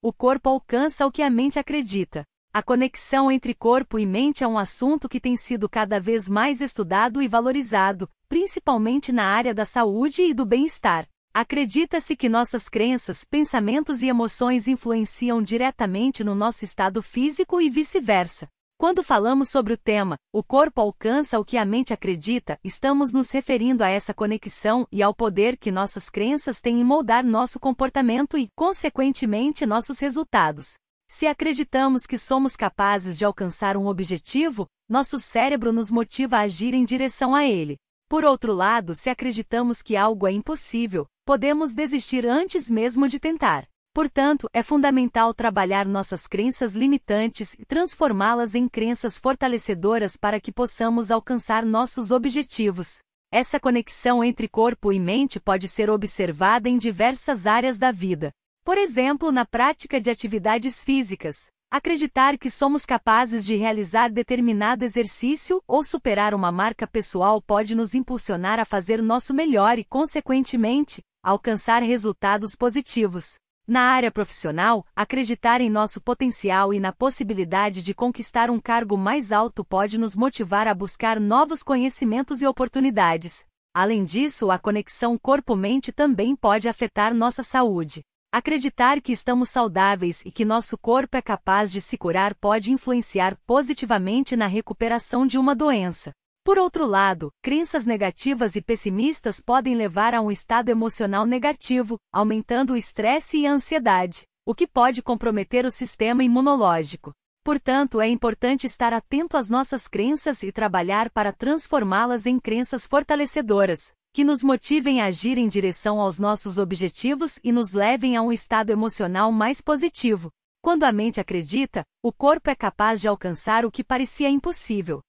O corpo alcança o que a mente acredita. A conexão entre corpo e mente é um assunto que tem sido cada vez mais estudado e valorizado, principalmente na área da saúde e do bem-estar. Acredita-se que nossas crenças, pensamentos e emoções influenciam diretamente no nosso estado físico e vice-versa. Quando falamos sobre o tema, o corpo alcança o que a mente acredita, estamos nos referindo a essa conexão e ao poder que nossas crenças têm em moldar nosso comportamento e, consequentemente, nossos resultados. Se acreditamos que somos capazes de alcançar um objetivo, nosso cérebro nos motiva a agir em direção a ele. Por outro lado, se acreditamos que algo é impossível, podemos desistir antes mesmo de tentar. Portanto, é fundamental trabalhar nossas crenças limitantes e transformá-las em crenças fortalecedoras para que possamos alcançar nossos objetivos. Essa conexão entre corpo e mente pode ser observada em diversas áreas da vida. Por exemplo, na prática de atividades físicas. Acreditar que somos capazes de realizar determinado exercício ou superar uma marca pessoal pode nos impulsionar a fazer nosso melhor e, consequentemente, alcançar resultados positivos. Na área profissional, acreditar em nosso potencial e na possibilidade de conquistar um cargo mais alto pode nos motivar a buscar novos conhecimentos e oportunidades. Além disso, a conexão corpo-mente também pode afetar nossa saúde. Acreditar que estamos saudáveis e que nosso corpo é capaz de se curar pode influenciar positivamente na recuperação de uma doença. Por outro lado, crenças negativas e pessimistas podem levar a um estado emocional negativo, aumentando o estresse e a ansiedade, o que pode comprometer o sistema imunológico. Portanto, é importante estar atento às nossas crenças e trabalhar para transformá-las em crenças fortalecedoras, que nos motivem a agir em direção aos nossos objetivos e nos levem a um estado emocional mais positivo. Quando a mente acredita, o corpo é capaz de alcançar o que parecia impossível.